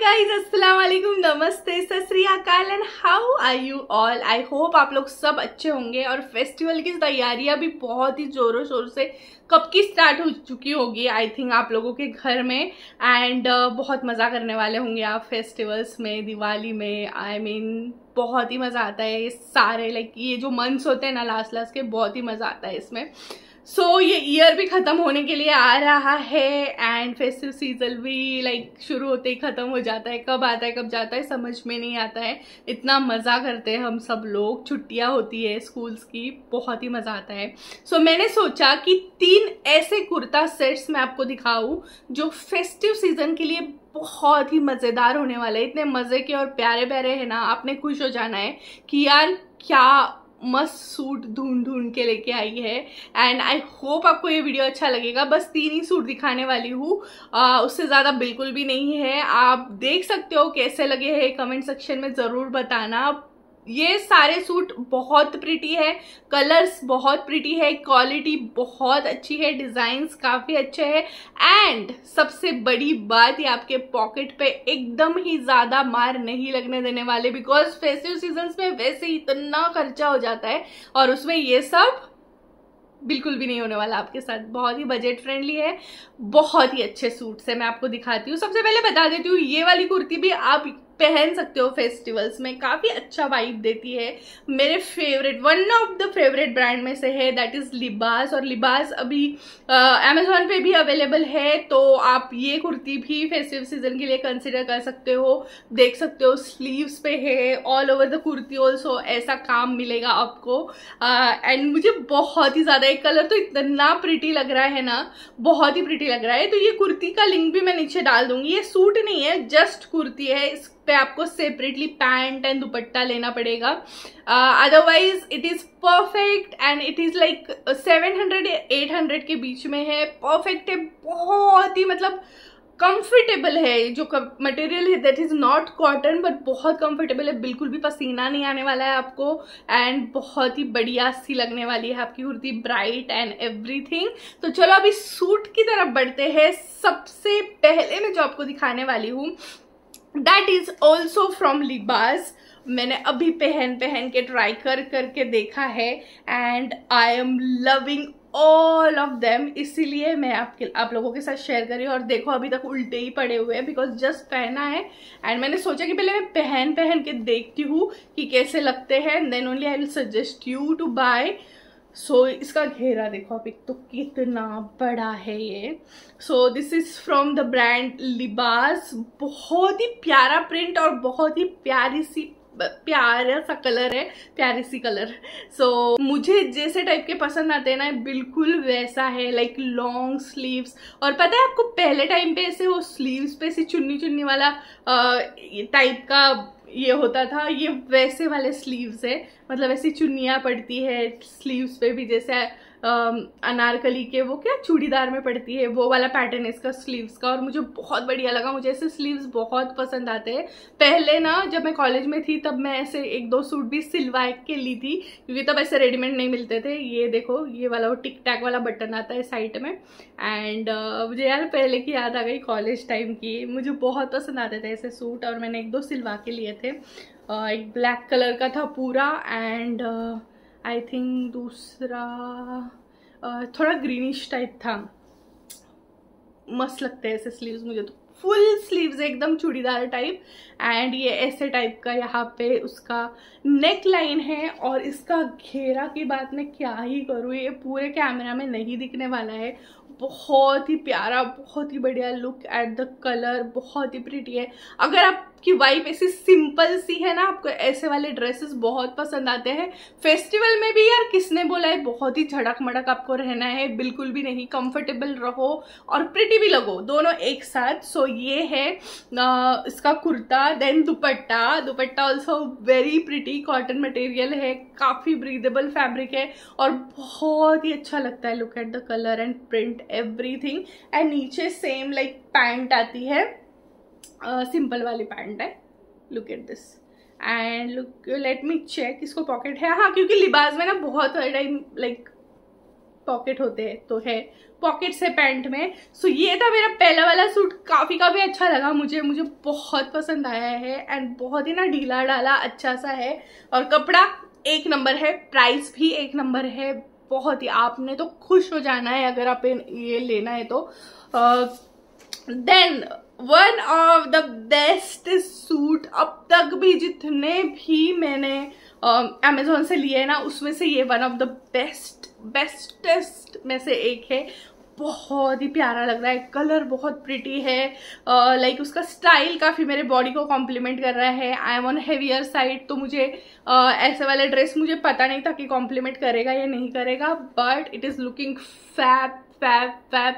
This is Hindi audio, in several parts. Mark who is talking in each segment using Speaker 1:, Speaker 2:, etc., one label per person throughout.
Speaker 1: गाइस अस्सलाम वालेकुम नमस्ते सतरीकाल and how are you all I hope आप लोग सब अच्छे होंगे और फेस्टिवल की तैयारियां भी बहुत ही जोरों शोर से कब की स्टार्ट हो चुकी होगी आई थिंक आप लोगों के घर में एंड uh, बहुत मज़ा करने वाले होंगे आप फेस्टिवल्स में दिवाली में आई I मीन mean, बहुत ही मज़ा आता है ये सारे लाइक ये जो मंथ्स होते हैं ना लास्ट लास्ट के बहुत ही मज़ा आता है इसमें सो so, ये ईयर भी ख़त्म होने के लिए आ रहा है एंड फेस्टिव सीजन भी लाइक like, शुरू होते ही ख़त्म हो जाता है कब आता है कब जाता है समझ में नहीं आता है इतना मज़ा करते हैं हम सब लोग छुट्टियाँ होती है स्कूल्स की बहुत ही मज़ा आता है सो so, मैंने सोचा कि तीन ऐसे कुर्ता सेट्स मैं आपको दिखाऊँ जो फेस्टिव सीज़न के लिए बहुत ही मज़ेदार होने वाले इतने मज़े के और प्यारे प्यारे हैं ना आपने खुश हो जाना है कि यार क्या मस्त सूट ढूंढ ढूंढ के लेके आई है एंड आई होप आपको ये वीडियो अच्छा लगेगा बस तीन ही सूट दिखाने वाली हूँ उससे ज़्यादा बिल्कुल भी नहीं है आप देख सकते हो कैसे लगे हैं कमेंट सेक्शन में ज़रूर बताना ये सारे सूट बहुत प्रिटी है कलर्स बहुत प्रिटी है क्वालिटी बहुत अच्छी है डिज़ाइंस काफ़ी अच्छे हैं एंड सबसे बड़ी बात ये आपके पॉकेट पे एकदम ही ज़्यादा मार नहीं लगने देने वाले बिकॉज फेस्टिव सीजन में वैसे इतना खर्चा हो जाता है और उसमें ये सब बिल्कुल भी नहीं होने वाला आपके साथ बहुत ही बजट फ्रेंडली है बहुत ही अच्छे सूट्स है मैं आपको दिखाती हूँ सबसे पहले बता देती हूँ ये वाली कुर्ती भी आप पहन सकते हो फेस्टिवल्स में काफ़ी अच्छा वाइब देती है मेरे favourite one of the favourite brand में से है दैट इज़ लिबास और लिबास अभी अमेजोन पे भी अवेलेबल है तो आप ये कुर्ती भी फेस्टिव सीजन के लिए कंसिडर कर सकते हो देख सकते हो स्लीव्स पे है all over the kurti also ऐसा काम मिलेगा आपको एंड uh, मुझे बहुत ही ज़्यादा एक कलर तो इतना प्रिटी लग रहा है ना बहुत ही प्रिटी लग रहा है तो ये कुर्ती का लिंक भी मैं नीचे डाल दूंगी ये सूट नहीं है जस्ट कुर्ती है इस पे आपको सेपरेटली पैंट एंड दुपट्टा लेना पड़ेगा otherwise it is perfect and it is like 700 hundred hundred के बीच में है परफेक्ट है बहुत ही मतलब कंफर्टेबल है जो मटेरियल है that is not cotton but बहुत कंफर्टेबल है बिल्कुल भी पसीना नहीं आने वाला है आपको एंड बहुत ही बढ़िया सी लगने वाली है आपकी कुर्ती ब्राइट एंड एवरीथिंग तो चलो अभी सूट की तरफ बढ़ते हैं सबसे पहले मैं जो आपको दिखाने वाली हूँ दैट इज ऑल्सो फ्रॉम लिबास मैंने अभी पहन पहन के ट्राई कर करके देखा है and I am loving all of them इसीलिए मैं आपके आप लोगों के साथ शेयर करी और देखो अभी तक उल्टे ही पड़े हुए हैं बिकॉज जस्ट पहना है एंड मैंने सोचा कि पहले मैं पहन पहन के देखती हूँ कि कैसे लगते हैं then only I will suggest you to buy so so, इसका घेरा देखो आप एक तो कितना बड़ा है ये so this is from the brand Libas बहुत ही प्यारा प्रिंट और बहुत ही प्यारी सी प्यारा सा कलर है प्यारी सी कलर सो so, मुझे जैसे टाइप के पसंद आते हैं ना बिल्कुल वैसा है लाइक लॉन्ग स्लीव्स और पता है आपको पहले टाइम पे ऐसे वो स्लीव्स पे ऐसे चुन्नी चुन्नी वाला टाइप का ये होता था ये वैसे वाले स्लीव्स है मतलब ऐसी चुनिया पड़ती है स्लीव्स पे भी जैसे अनारकली के वो क्या चूड़ीदार में पड़ती है वो वाला पैटर्न है इसका स्लीव्स का और मुझे बहुत बढ़िया लगा मुझे ऐसे स्लीव्स बहुत पसंद आते हैं पहले ना जब मैं कॉलेज में थी तब मैं ऐसे एक दो सूट भी सिलवा के ली थी क्योंकि तब ऐसे रेडीमेड नहीं मिलते थे ये देखो ये वाला वो टिक टैक वाला बटन आता है साइड में एंड uh, मुझे यार पहले की याद आ गई कॉलेज टाइम की मुझे बहुत पसंद आते थे ऐसे सूट और मैंने एक दो सिलवा के लिए थे uh, एक ब्लैक कलर का था पूरा एंड uh, आई थिंक दूसरा थोड़ा ग्रीनिश टाइप था मस्त लगते हैं ऐसे स्लीव्स मुझे तो फुल स्लीव्स एकदम चूड़ीदार टाइप एंड ये ऐसे टाइप का यहाँ पे उसका नेक लाइन है और इसका घेरा की बात मैं क्या ही करूँ ये पूरे कैमरा में नहीं दिखने वाला है बहुत ही प्यारा बहुत ही बढ़िया लुक एट द कलर बहुत ही प्रिटी है अगर आप कि वाइफ ऐसी सिंपल सी है ना आपको ऐसे वाले ड्रेसेस बहुत पसंद आते हैं फेस्टिवल में भी यार किसने बोला है बहुत ही झड़क मड़क आपको रहना है बिल्कुल भी नहीं कंफर्टेबल रहो और प्रिटी भी लगो दोनों एक साथ सो so, ये है आ, इसका kurta then dupatta dupatta also very pretty cotton material है काफ़ी ब्रीदेबल फैब्रिक है और बहुत ही अच्छा लगता है look at the colour and print everything and नीचे सेम लाइक पैंट आती है सिंपल वाली पैंट है look at this and look let me check इसको पॉकेट है हाँ क्योंकि लिबास में ना बहुत टाइम लाइक पॉकेट होते हैं तो है पॉकेट्स है पैंट में सो so, ये था मेरा पहला वाला सूट काफ़ी काफ़ी अच्छा लगा मुझे मुझे बहुत पसंद आया है एंड बहुत ही ना ढीला डाला अच्छा सा है और कपड़ा एक नंबर है प्राइस भी एक नंबर है बहुत ही आपने तो खुश हो जाना है अगर आप ये लेना है तो then one of the best suit अब तक भी जितने भी मैंने अमेजोन um, से लिए ना उसमें से ये one of the best bestest में से एक है बहुत ही प्यारा लग रहा है कलर बहुत प्रिटी है लाइक uh, like उसका स्टाइल काफ़ी मेरे बॉडी को कॉम्प्लीमेंट कर रहा है I am on heavier side तो मुझे uh, ऐसे वाला ड्रेस मुझे पता नहीं था कि कॉम्प्लीमेंट करेगा या नहीं करेगा but it is looking fat fab fab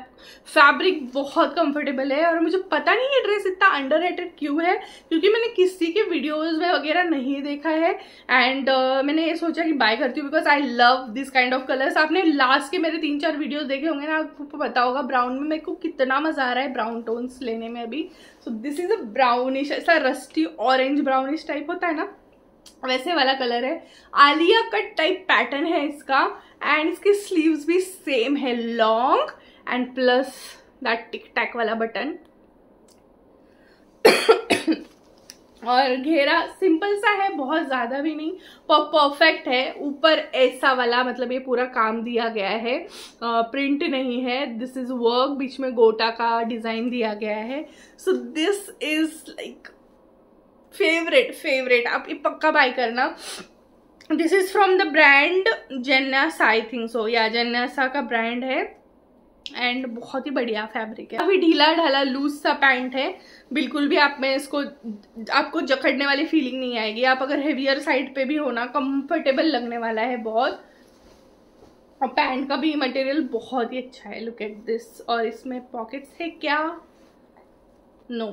Speaker 1: fabric बहुत कंफर्टेबल है और मुझे पता नहीं ये ड्रेस इतना अंडर क्यों है क्योंकि मैंने किसी के वीडियोस में वगैरह नहीं देखा है एंड uh, मैंने ये सोचा कि बाय करती हूँ because I love this kind of colours आपने लास्ट के मेरे तीन चार वीडियोस देखे होंगे ना आपको तो पता होगा ब्राउन में मेरे को कितना मज़ा आ रहा है ब्राउन टोन्स लेने में अभी so this is a brownish ऐसा रस्टी ऑरेंज ब्राउनिश टाइप होता है ना वैसे वाला कलर है आलिया कट टाइप पैटर्न है इसका एंड इसके स्लीव्स भी सेम है long and plus that tick tack वाला बटन और घेरा सिंपल सा है बहुत ज़्यादा भी नहीं परफेक्ट है ऊपर ऐसा वाला मतलब ये पूरा काम दिया गया है आ, प्रिंट नहीं है दिस इज़ वर्क बीच में गोटा का डिज़ाइन दिया गया है so this is like favourite favourite आप ये पक्का बाय करना this is from the brand जेन्नास आई थिंक सो या जेन्नासा का ब्रांड है एंड बहुत ही बढ़िया फैब्रिक है अभी ढीला ढाला लूज सा पैंट है बिल्कुल भी आप में इसको आपको जकड़ने वाली फीलिंग नहीं आएगी आप अगर हेवियर साइड पे भी होना कंफर्टेबल लगने वाला है बहुत और पैंट का भी मटेरियल बहुत ही अच्छा है लुक एट दिस और इसमें पॉकेट्स है क्या नो no,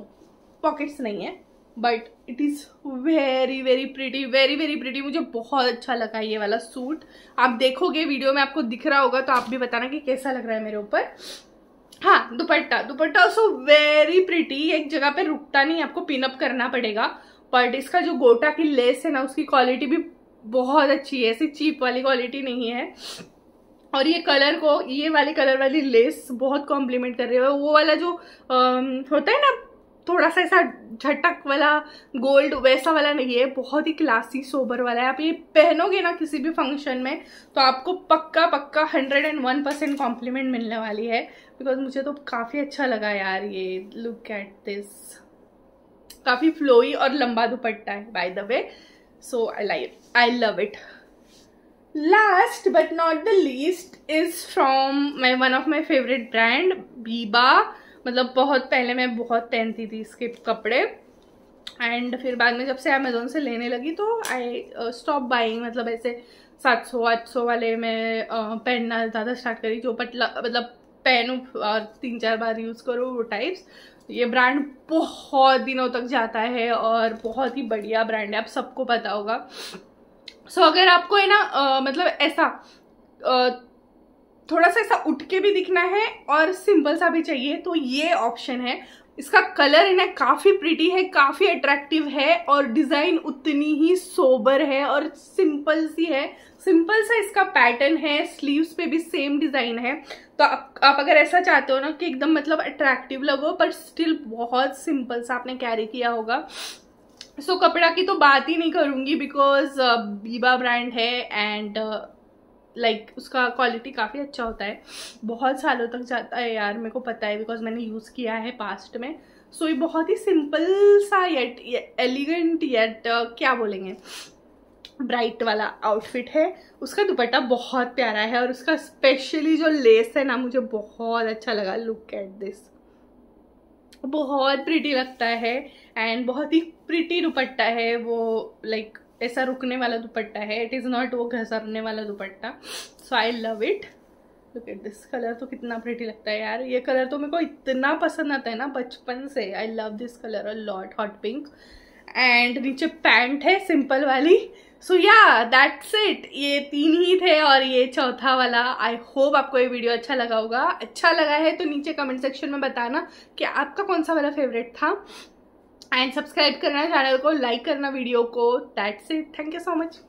Speaker 1: पॉकेट्स नहीं है but it is very very pretty very very pretty मुझे बहुत अच्छा लगा ये वाला सूट आप देखोगे वीडियो में आपको दिख रहा होगा तो आप भी बताना कि कैसा लग रहा है मेरे ऊपर हाँ dupatta dupatta also very pretty एक जगह पे रुकता नहीं आपको पिनअप करना पड़ेगा बट इसका जो गोटा की लेस है ना उसकी क्वालिटी भी बहुत अच्छी है ऐसी चीप वाली क्वालिटी नहीं है और ये कलर को ये वाले कलर वाली लेस बहुत कॉम्प्लीमेंट कर रही है वो वाला जो आ, होता है ना थोड़ा सा ऐसा झटक वाला गोल्ड वैसा वाला नहीं है बहुत ही क्लासी सोबर वाला है आप ये पहनोगे ना किसी भी फंक्शन में तो आपको पक्का पक्का hundred and one percent compliment मिलने वाली है बिकॉज मुझे तो काफ़ी अच्छा लगा यार ये लुक एट दिस काफ़ी फ्लोई और लंबा दुपट्टा है by the way so I like I love it last but not the least is from my one of my favourite brand Biba मतलब बहुत पहले मैं बहुत पहनती थी इसके कपड़े एंड फिर बाद में जब से अमेजोन से लेने लगी तो आई स्टॉप बाइंग मतलब ऐसे सात सौ आठ सौ वाले मैं पहनना ज़्यादा स्टार्ट करी जो पतला मतलब पहनूँ और तीन चार बार यूज़ करूँ वो टाइप्स ये ब्रांड बहुत दिनों तक जाता है और बहुत ही बढ़िया ब्रांड है आप सबको पता होगा सो so, अगर आपको है ना uh, मतलब ऐसा uh, थोड़ा सा ऐसा उठ के भी दिखना है और सिंपल सा भी चाहिए तो ये ऑप्शन है इसका कलर है ना काफ़ी प्रिटी है काफ़ी अट्रैक्टिव है और डिज़ाइन उतनी ही सोबर है और सिंपल सी है सिंपल सा इसका पैटर्न है स्लीव्स पे भी सेम डिज़ाइन है तो आप, आप अगर ऐसा चाहते हो ना कि एकदम मतलब अट्रैक्टिव लगो पर स्टिल बहुत सिंपल सा आपने कैरी किया होगा सो so, कपड़ा की तो बात ही नहीं करूँगी बिकॉज बीबा ब्रांड है एंड लाइक like, उसका क्वालिटी काफ़ी अच्छा होता है बहुत सालों तक जाता है यार मेरे को पता है बिकॉज मैंने यूज़ किया है पास्ट में सो so, ये बहुत ही सिंपल सा येट एलिगेंट येट क्या बोलेंगे ब्राइट वाला आउटफिट है उसका दुपट्टा बहुत प्यारा है और उसका स्पेशली जो लेस है ना मुझे बहुत अच्छा लगा लुक एट दिस बहुत प्रिटी लगता है एंड बहुत ही प्रिटी दुपट्टा है वो लाइक like, ऐसा रुकने वाला दुपट्टा है इट इज़ नॉट वो घसरने वाला dupatta so I love it look at this colour तो कितना प्रिटी लगता है यार ये कलर तो मेरे को इतना पसंद आता है ना बचपन से I love this colour a lot hot pink and नीचे पैंट है सिंपल वाली सो या दैट्स इट ये तीन ही थे और ये चौथा वाला आई होप आपको ये वीडियो अच्छा लगा होगा अच्छा लगा है तो नीचे कमेंट सेक्शन में बताना कि आपका कौन सा वाला फेवरेट था एंड सब्सक्राइब करना चैनल को लाइक करना वीडियो को that's it thank you so much